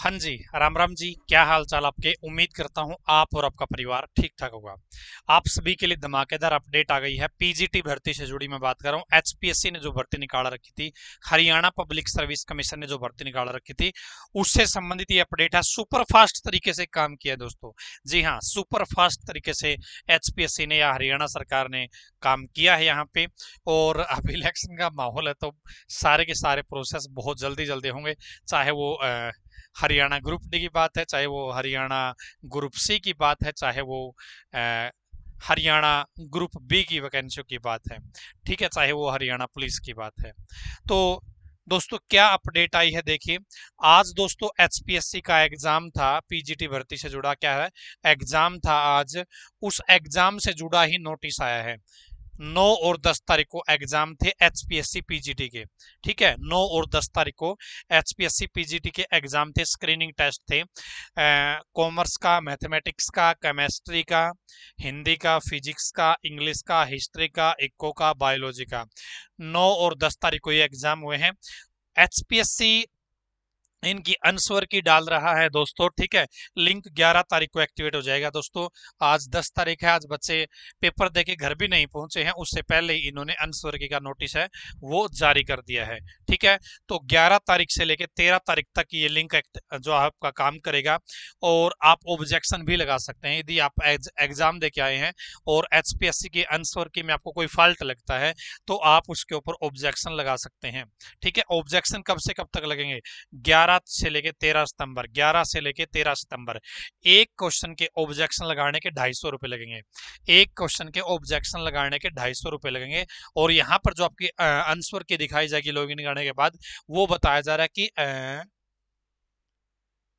हाँ जी राम राम जी क्या हाल चाल आपके उम्मीद करता हूँ आप और आपका परिवार ठीक ठाक होगा आप सभी के लिए धमाकेदार अपडेट आ गई है पीजीटी भर्ती से जुड़ी मैं बात कर रहा हूँ एचपीएससी ने जो भर्ती निकाला रखी थी हरियाणा पब्लिक सर्विस कमीशन ने जो भर्ती निकाला रखी थी उससे संबंधित ये अपडेट है सुपर फास्ट तरीके से काम किया दोस्तों जी हाँ सुपरफास्ट तरीके से एच ने या हरियाणा सरकार ने काम किया है यहाँ पे और अब इलेक्शन का माहौल है तो सारे के सारे प्रोसेस बहुत जल्दी जल्दी होंगे चाहे वो हरियाणा ग्रुप डी की बात है चाहे वो हरियाणा ग्रुप सी की बात है चाहे वो हरियाणा ग्रुप बी की वैकेंसियों की बात है ठीक है चाहे वो हरियाणा पुलिस की बात है तो दोस्तों क्या अपडेट आई है देखिए आज दोस्तों एचपीएससी का एग्जाम था पीजीटी भर्ती से जुड़ा क्या है एग्जाम था आज उस एग्जाम से जुड़ा ही नोटिस आया है नौ और दस तारीख को एग्जाम थे एचपीएससी पीजीटी के ठीक है नौ और दस तारीख को एचपीएससी पीजीटी के एग्जाम थे स्क्रीनिंग टेस्ट थे कॉमर्स का मैथमेटिक्स का केमेस्ट्री का हिंदी का फिजिक्स का इंग्लिश का हिस्ट्री का इको का बायोलॉजी का नौ और दस तारीख को ये एग्जाम हुए हैं एच इनकी अनस्वर की डाल रहा है दोस्तों ठीक है लिंक 11 तारीख को एक्टिवेट हो जाएगा दोस्तों आज 10 तारीख है आज बच्चे पेपर दे के घर भी नहीं पहुंचे हैं उससे पहले ही इन्होंने की का नोटिस है वो जारी कर दिया है ठीक है तो 11 तारीख से लेकर 13 तारीख तक ये लिंक जो आपका काम करेगा और आप ऑब्जेक्शन भी लगा सकते हैं यदि आप एग्जाम दे आए हैं और एच के की में आपको कोई फॉल्ट लगता है तो आप उसके ऊपर ऑब्जेक्शन लगा सकते हैं ठीक है ऑब्जेक्शन कब से कब तक लगेंगे ग्यारह ग्यारह से लेके तेरह सितंबर ग्यारह से लेके तेरह सितंबर एक क्वेश्चन के ऑब्जेक्शन लगाने के ढाई सौ रुपये लगेंगे एक क्वेश्चन के ऑब्जेक्शन लगाने के ढाई सौ रुपये लगेंगे और यहाँ पर जो आपकी आंसर की दिखाई जाएगी लॉग इन करने के बाद वो बताया जा रहा है कि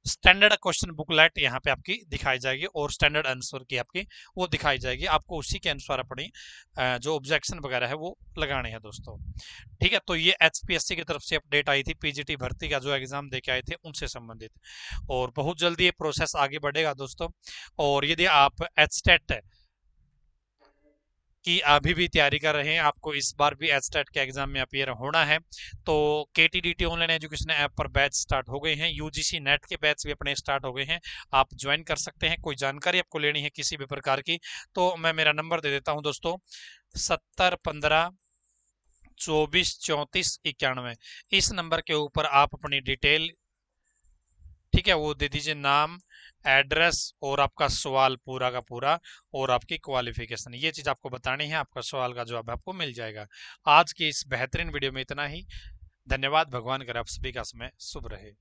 स्टैंडर्ड क्वेश्चन बुकलेट यहाँ पे आपकी दिखाई जाएगी और स्टैंडर्ड आंसर की आपकी वो दिखाई जाएगी आपको उसी के अनुसार अपनी जो ऑब्जेक्शन वगैरह है वो लगाने हैं दोस्तों ठीक है तो ये एचपीएससी की तरफ से अपडेट आई थी पीजीटी भर्ती का जो एग्जाम दे के आए थे उनसे संबंधित और बहुत जल्दी ये प्रोसेस आगे बढ़ेगा दोस्तों और यदि आप एच कि अभी भी तैयारी कर रहे हैं आपको इस बार भी एस्टेट के एग्जाम में अपियर होना है तो K T online education app पर बैच स्टार्ट हो गए हैं यूजीसी नेट e के बैच भी अपने स्टार्ट हो गए हैं आप ज्वाइन कर सकते हैं कोई जानकारी आपको लेनी है किसी भी प्रकार की तो मैं मेरा नंबर दे देता हूँ दोस्तों सत्तर पंद्रह चौबीस चौंतीस इक्यानवे इस नंबर के ऊपर आप अपनी डिटेल ठीक है वो दे दीजिए नाम एड्रेस और आपका सवाल पूरा का पूरा और आपकी क्वालिफिकेशन ये चीज़ आपको बतानी है आपका सवाल का जवाब आपको मिल जाएगा आज की इस बेहतरीन वीडियो में इतना ही धन्यवाद भगवान करे आप सभी का समय शुभ रहे